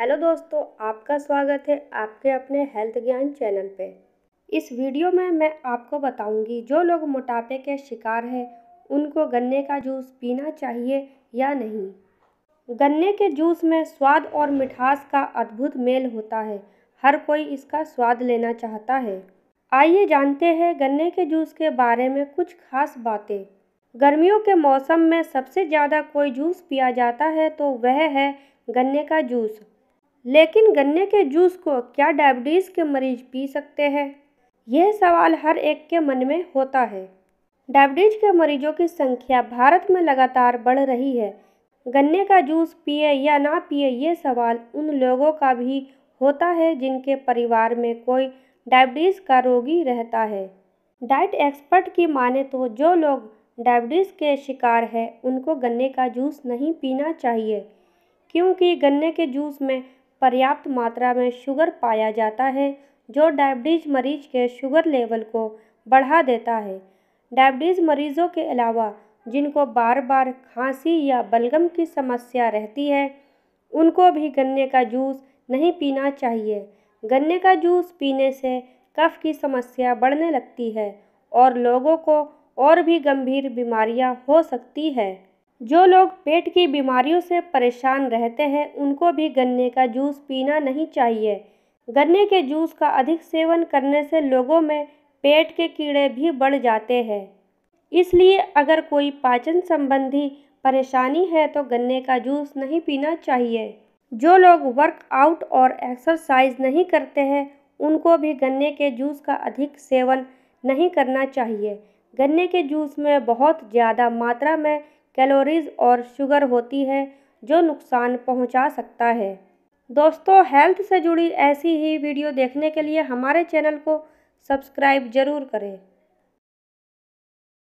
hello दोस्तों आपका स्वागत है आपके अपने हेल्थ ज्ञान चैनल पे इस वीडियो में मैं आपको बताऊंगी जो लोग मोटापे के शिकार हैं उनको गन्ने का जूस पीना चाहिए या नहीं गन्ने के जूस में स्वाद और मिठास का अद्भुत मेल होता है हर कोई इसका स्वाद लेना चाहता है आइए जानते हैं गन्ने के जूस के बारे में कुछ खास बातें गर्मियों के मौसम में सबसे ज़्यादा कोई जूस पिया जाता है तो वह है गन्ने का जूस लेकिन गन्ने के जूस को क्या डायबिटीज़ के मरीज पी सकते हैं यह सवाल हर एक के मन में होता है डायबिटीज के मरीजों की संख्या भारत में लगातार बढ़ रही है गन्ने का जूस पिए या ना पिए ये सवाल उन लोगों का भी होता है जिनके परिवार में कोई डायबिटीज़ का रोगी रहता है डाइट एक्सपर्ट की माने तो जो लोग डायबिटीज़ के शिकार हैं उनको गन्ने का जूस नहीं पीना चाहिए क्योंकि गन्ने के जूस में पर्याप्त मात्रा में शुगर पाया जाता है जो डायबिटीज़ मरीज के शुगर लेवल को बढ़ा देता है डायबिटीज़ मरीज़ों के अलावा जिनको बार बार खांसी या बलगम की समस्या रहती है उनको भी गन्ने का जूस नहीं पीना चाहिए गन्ने का जूस पीने से कफ की समस्या बढ़ने लगती है और लोगों को और भी गंभीर बीमारियां हो सकती है जो लोग पेट की बीमारियों से परेशान रहते हैं उनको भी गन्ने का जूस पीना नहीं चाहिए गन्ने के जूस का अधिक सेवन करने से लोगों में पेट के कीड़े भी बढ़ जाते हैं इसलिए अगर कोई पाचन संबंधी परेशानी है तो गन्ने का जूस नहीं पीना चाहिए जो लोग वर्कआउट और एक्सरसाइज नहीं करते हैं उनको भी गन्ने के जूस का अधिक सेवन नहीं करना चाहिए गन्ने के जूस में बहुत ज़्यादा मात्रा में कैलोरीज और शुगर होती है जो नुकसान पहुंचा सकता है दोस्तों हेल्थ से जुड़ी ऐसी ही वीडियो देखने के लिए हमारे चैनल को सब्सक्राइब ज़रूर करें